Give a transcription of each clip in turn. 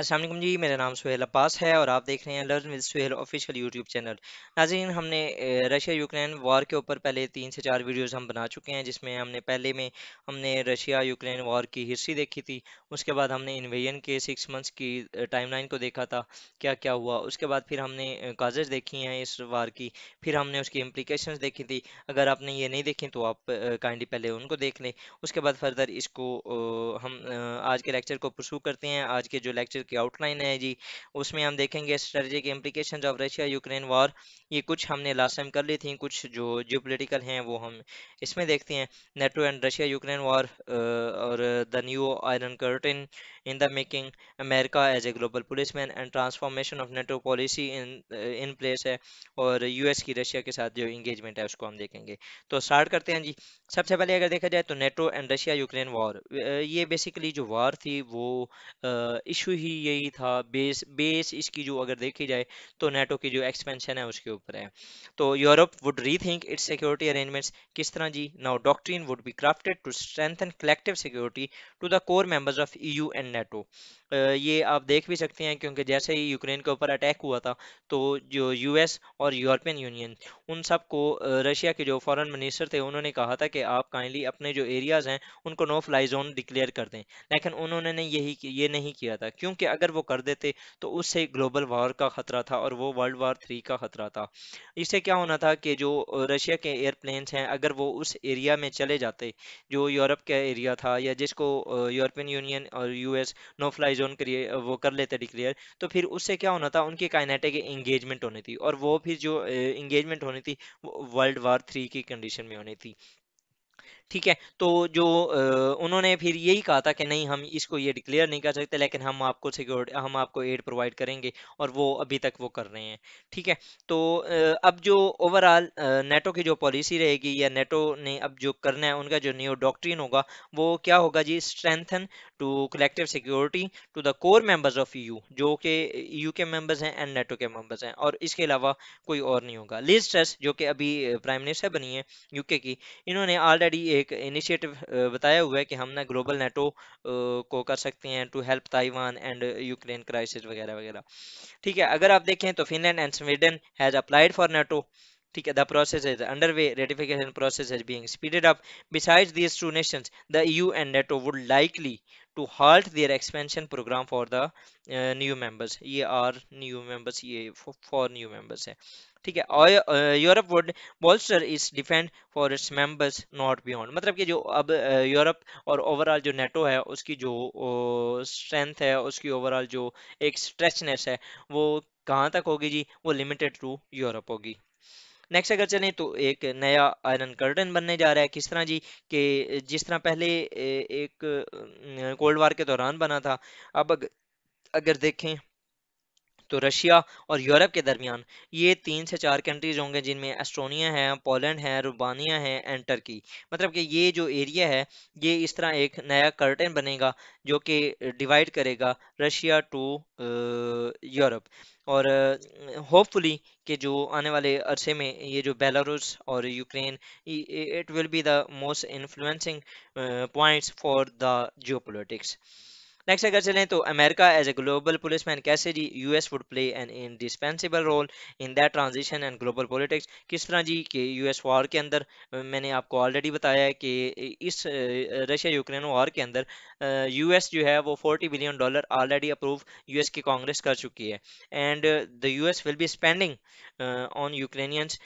असलम जी मेरा नाम सुहेल अब्बास है और आप देख रहे हैं learn with Suhel official YouTube channel नाजीन हमने रशिया यूक्रेन वार के ऊपर पहले तीन से चार वीडियोस हम बना चुके हैं जिसमें हमने पहले में हमने रशिया यूक्रेन वार की हिस्ट्री देखी थी उसके बाद हमने इन्वेजन के सिक्स मंथ्स की टाइमलाइन को देखा था क्या क्या हुआ उसके बाद फिर हमने काजेज देखी हैं इस वार की फिर हमने उसकी इम्प्लीकेशन देखी थी अगर आपने ये नहीं देखी तो आप काइंडली पहले उनको देख लें उसके बाद फर्दर इसको हम आज के लेक्चर को प्रसू करते हैं आज के जो लेक्चर की आउटलाइन है जी उसमें हम देखेंगे strategic implication of Russia Ukraine war ये कुछ हमने लास्ट टाइम कर ली थी कुछ जो जियोपोलिटिकल हैं वो हम इसमें देखते हैं NATO and Russia Ukraine war और the new iron curtain in the making America as a global policeman and transformation of NATO policy in in place है और यूएस की रशिया के साथ जो इंगेजमेंट है उसको हम देखेंगे तो स्टार्ट करते हैं जी सबसे पहले अगर देखा जाए तो NATO and Russia Ukraine war ये बेसिकली जो वॉर थी वो इशू ही यही था बेस बेस इसकी जो अगर देखी जाए तो नेटो की जो एक्सपेंशन है उसके ऊपर है तो Europe would rethink its security arrangements किस तरह जी now doctrine would be crafted to strengthen collective security to the core members of EU and NATO ये आप देख भी सकते हैं क्योंकि जैसे ही यूक्रेन के ऊपर अटैक हुआ था तो जो यूएस और यूरोपियन यूनियन उन सब को रशिया के जो फॉरेन मिनिस्टर थे उन्होंने कहा था कि आप काइंडली अपने जो एरियाज़ हैं उनको नो फ्लाई जोन डिक्लेयर कर दें लेकिन उन्होंने यही ये नहीं किया था क्योंकि अगर वो कर देते तो उससे ग्लोबल वार का ख़तरा था और वो वर्ल्ड वार थ्री का ख़तरा था इससे क्या होना था कि जो रशिया के एयरप्लेन्स हैं अगर वो उस एरिया में चले जाते जो यूरोप का एरिया था या जिसको यूरोपियन यूनियन और US no fly zone create वो कर लेते डिक्लेयर तो फिर उससे क्या होना था उनकी काइनेटिक इंगेजमेंट होनी थी और वो फिर जो इंगेजमेंट होनी थी वो वर्ल्ड वार थ्री की कंडीशन में होनी थी ठीक है तो जो उन्होंने फिर यही कहा था कि नहीं हम इसको ये डिक्लेयर नहीं कर सकते लेकिन हम आपको सिक्योरिटी हम आपको एड प्रोवाइड करेंगे और वो अभी तक वो कर रहे हैं ठीक है तो अब जो ओवरऑल नेटो की जो पॉलिसी रहेगी या नेटो ने अब जो करना है उनका जो न्यू डॉक्ट्रीन होगा वो क्या होगा जी strengthen to collective security to the core members of EU जो कि यू के मेंबर्स e हैं एंड नेटो के मेंबर्स हैं और इसके अलावा कोई और नहीं होगा लिस्ट्रेस जो कि अभी प्राइम मिनिस्टर बनी है यूके की इन्होंने ऑलरेडी एक इनिशिएटिव बताया हुआ है कि हम ना ग्लोबल नेटो को कर सकते हैं to help Taiwan and Ukraine crisis वगैरह वगैरह ठीक है अगर आप देखें तो Finland and Sweden has applied for NATO ठीक है the process is underway ratification process is being speeded up besides these two nations the eu and nato would likely to halt their expansion program for the uh, new members ye are new members ye for, for new members hai ठीक है Europe would bolster is defend for its members not beyond मतलब कि जो अब Europe और overall जो NATO है उसकी जो स्ट्रेंथ है उसकी ओवरऑल जो एक स्ट्रेचनेस है वो कहाँ तक होगी जी वो लिमिटेड टू यूरोप होगी नेक्स्ट अगर चलें तो एक नया आयरन कर्टन बनने जा रहा है किस तरह जी कि जिस तरह पहले एक कोल्ड वार के दौरान बना था अब अगर देखें तो रशिया और यूरोप के दरमियान ये तीन से चार कंट्रीज होंगे जिनमें एस्टोनिया है पोलैंड है रुबानिया है एंड टर्की मतलब कि ये जो एरिया है ये इस तरह एक नया कर्टन बनेगा जो कि डिवाइड करेगा रशिया टू यूरोप और होपफुली कि जो आने वाले अरसे में ये जो बेलारूस और Ukraine it will be the most influencing points for the geopolitics next अगर चलें तो America as a global policeman कैसे जी US would play indispensable role in that transition and global politics किस तरह जी कि यूएस वॉर के अंदर मैंने आपको ऑलरेडी बताया है कि इस रशिया यूक्रेन वॉर के अंदर यूएस जो है वो forty billion dollar already approve US की कांग्रेस कर चुकी है and the US will be spending on Ukrainians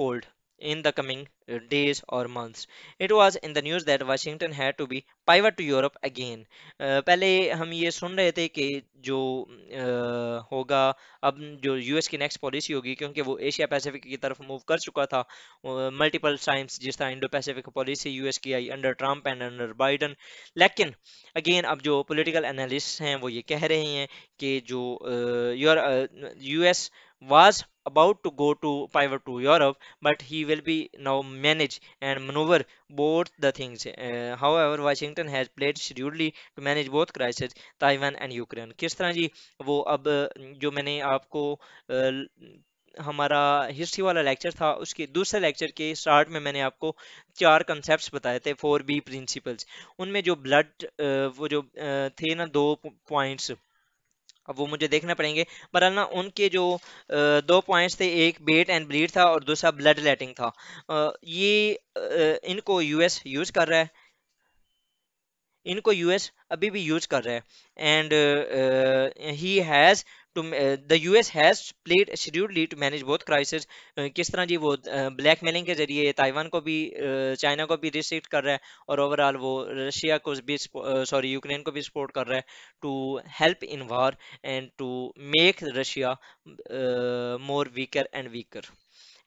fold in the coming days or months it was in the news that washington had to be pivot to europe again uh, पहले हम ये सुन रहे थे कि जो uh, होगा अब जो यूएस की नेक्स्ट पॉलिसी होगी क्योंकि वो एशिया पैसिफिक की तरफ मूव कर चुका था मल्टीपल uh, टाइम्स जिस तरह इंडो पैसिफिक पॉलिसी यूएस की आई under Trump and under Biden लेकिन अगेन अब जो पॉलिटिकल एनालिस्ट हैं वो ये कह रहे हैं कि जो US uh, uh, was about to go to pivot to Europe, but he will be now manage and maneuver both the things. Uh, however, Washington has played shrewdly to manage both crises, Taiwan and Ukraine. किस तरह जी वो अब जो मैंने आपको uh, हमारा history वाला lecture था उसके दूसरे लेक्चर के स्टार्ट में मैंने आपको चार कंसेप्ट बताए थे फोर बी प्रिंसिपल्स उनमें जो ब्लड वो जो थे ना दो पॉइंट्स अब वो मुझे देखना पड़ेंगे पर ना उनके जो दो पॉइंट्स थे एक बेट एंड ब्लीड था और दूसरा ब्लड लेटिंग था ये इनको यूएस यूज कर रहा है इनको यूएस अभी भी यूज कर रहा है and he has to the U S has played scheduledly to manage both crisis किस तरह जी वो ब्लैक uh, मेलिंग के जरिए ताइवान को भी uh, चाइना को भी रिस्ट्रिक्ट कर रहा है और ओवरऑल वो रशिया को भी सॉरी uh, यूक्रेन को भी सपोर्ट कर रहा है to help in war and to make Russia more weaker and weaker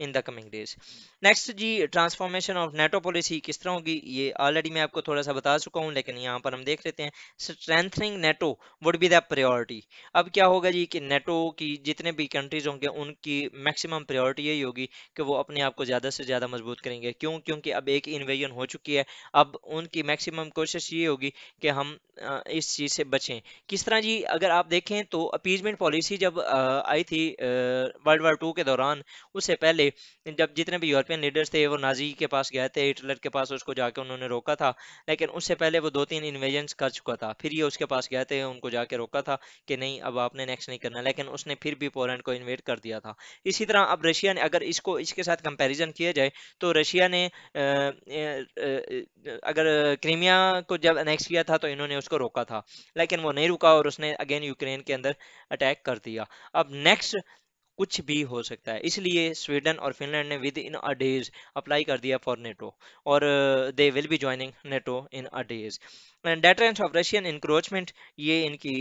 in the coming days next जी ट्रांसफॉर्मेशन ऑफ नेटो पॉलिसी किस तरह होगी ये ऑलरेडी मैं आपको थोड़ा सा बता चुका हूँ लेकिन यहाँ पर हम देख लेते हैं strengthening NATO would be the priority अब क्या होगा जी कि नेटो की जितने भी कंट्रीज होंगे उनकी मैक्सिमम प्रायोरिटी यही होगी कि वो अपने आप को ज़्यादा से ज़्यादा मजबूत करेंगे क्यों क्योंकि अब एक इन्वेजन हो चुकी है अब उनकी मैक्सिमम कोशिश ये होगी कि हम इस चीज़ से बचें किस तरह जी अगर आप देखें तो अपीजमेंट पॉलिसी जब आई थी वर्ल्ड वार टू के दौरान उससे पहले थे जब जितने भी यूरोपियन लीडर्स थे वो नाजी के पास गए थे हिटलर के पास उसको जाके उन्होंने रोका था लेकिन उससे पहले वो दो तीन इन्वेजन कर चुका था फिर ये उसके पास गए थे उनको जाके रोका था कि नहीं अब आपने नेक्स्ट नहीं करना लेकिन उसने फिर भी पोलैंड को इन्वेट कर दिया था इसी तरह अब रशिया ने अगर इसको इसके साथ कंपेरिजन किया जाए तो रशिया ने अगर क्रीमिया को जब अनेक्स किया था तो इन्होंने उसको रोका था लेकिन वो नहीं रुका और उसने अगेन यूक्रेन के अंदर अटैक कर दिया अब नेक्स्ट कुछ भी हो सकता है इसलिए स्वीडन और फिनलैंड ने within a days apply कर दिया फॉर नेटो और they will be joining NATO in a days deterrence of Russian encroachment ये इनकी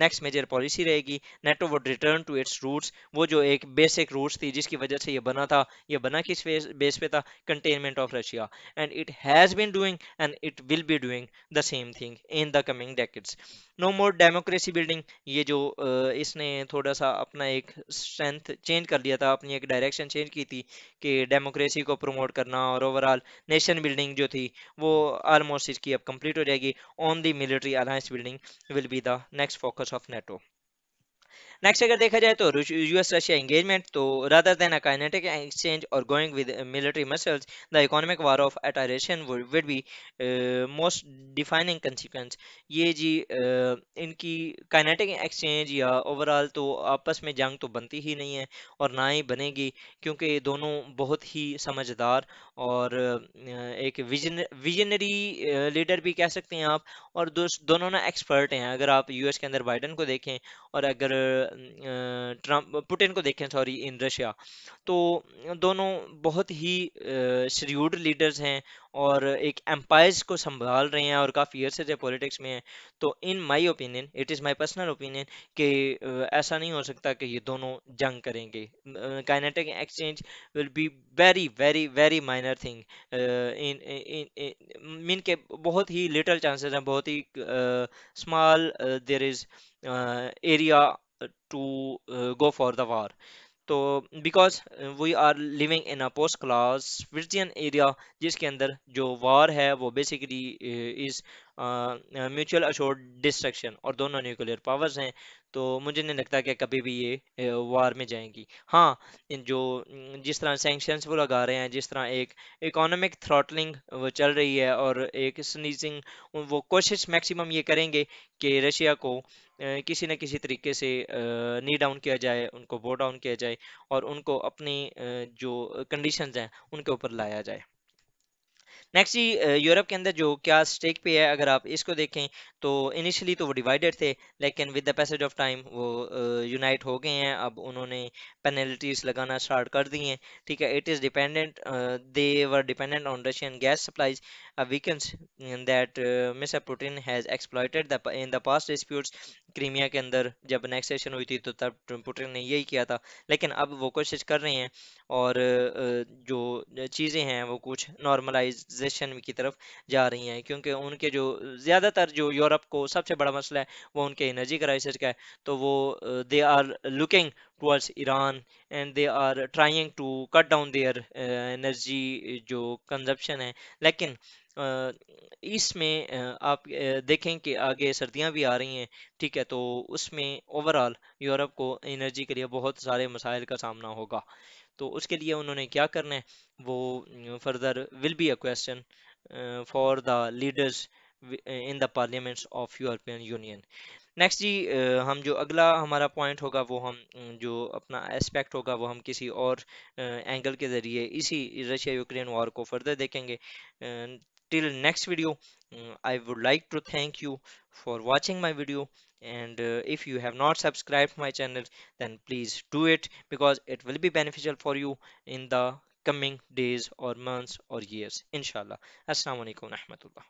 नेक्स्ट मेजर पॉलिसी रहेगी NATO would return to its roots वो जो एक बेसिक रूट्स थी जिसकी वजह से ये बना था ये बना किस बेस पे था containment of Russia and it has been doing and it will be doing the same thing in the coming decades no more democracy building ये जो इसने थोड़ा सा अपना एक स्ट्रेंथ चेंज कर लिया था अपनी एक डायरेक्शन चेंज की थी कि डेमोक्रेसी को प्रमोट करना और ओवरऑल नेशन बिल्डिंग जो थी वो आलमोस्ट इसकी अब complete on the military alliance building will be the next focus of NATO. Next अगर देखा जाए तो यूएस रशिया एंगेजमेंट तो rather than a kinetic exchange और going with military muscles the economic war of attrition would be most defining consequence ये जी uh, इनकी kinetic exchange या ओवरऑल तो आपस में जंग तो बनती ही नहीं है और ना ही बनेगी क्योंकि दोनों बहुत ही समझदार और uh, एक विजन विजनरी लीडर भी कह सकते हैं आप और दोनों ना एक्सपर्ट हैं अगर आप यूएस के अंदर बाइडन को देखें और अगर ट्रंप पुटिन को देखें सॉरी इन रशिया तो दोनों बहुत ही श्रियूड लीडर्स हैं और एक एम्पायर्स को संभाल रहे हैं और काफ़ी ईयर से पॉलिटिक्स में हैं तो in my opinion it is my personal opinion कि ऐसा नहीं हो सकता कि ये दोनों जंग करेंगे kinetic exchange will be very very very minor thing in mean के बहुत ही लिटल चांसेस हैं बहुत ही small there is area to go for for the तो because we are living in a post class virgin area जिसके अंदर जो वार है वो basically is uh, mutual assured destruction और दोनों न्यूक्लियर पावर्स हैं तो मुझे नहीं लगता कि कभी भी ये वार में जाएंगी हाँ जो जिस तरह सेंक्शंस वो लगा रहे हैं जिस तरह एक इकोनॉमिक थ्रॉटलिंग वो चल रही है और एक स्नीजिंग वो कोशिश मैक्सिमम ये करेंगे कि रशिया को किसी न किसी तरीके से नी डाउन किया जाए उनको वो डाउन किया जाए और उनको अपनी जो कंडीशंस हैं उनके ऊपर लाया जाए नेक्स्ट जी यूरोप के अंदर जो क्या स्टेक पे है अगर आप इसको देखें तो इनिशियली तो वो डिवाइडेड थे लेकिन with the passage of time वो यूनाइट हो गए हैं अब उन्होंने पेनल्टीज लगाना स्टार्ट कर दी हैं ठीक है it is dependent they were dependent on Russian gas supplies a uh, weakens that uh, Mr. Putin has exploited the in the past disputes Crimea के अंदर जब नेक्सेशन हुई थी तो तब पुटिन ने यही किया था लेकिन अब वो कोशिश कर रहे हैं और uh, जो चीज़ें हैं वो कुछ नॉर्मलाइजेशन की तरफ जा रही हैं क्योंकि उनके जो ज़्यादातर जो यूरोप को सबसे बड़ा मसला है वो उनके एनर्जी क्राइसिस का है तो वो they are looking towards Iran and they are trying to cut down their uh, energy जो consumption है लेकिन इसमें आप देखें कि आगे सर्दियां भी आ रही हैं ठीक है तो उसमें ओवरऑल यूरोप को एनर्जी के लिए बहुत सारे मसाइल का सामना होगा तो उसके लिए उन्होंने क्या करना है वो further will be a question for the leaders in the parliaments of European Union next जी हम जो अगला हमारा पॉइंट होगा वो हम जो अपना एस्पेक्ट होगा वो हम किसी और एंगल के ज़रिए इसी रशिया यूक्रेन वॉर को फर्दर देखेंगे till next video mm, i would like to thank you for watching my video and uh, if you have not subscribed my channel then please do it because it will be beneficial for you in the coming days or months or years inshallah assalamu alaikum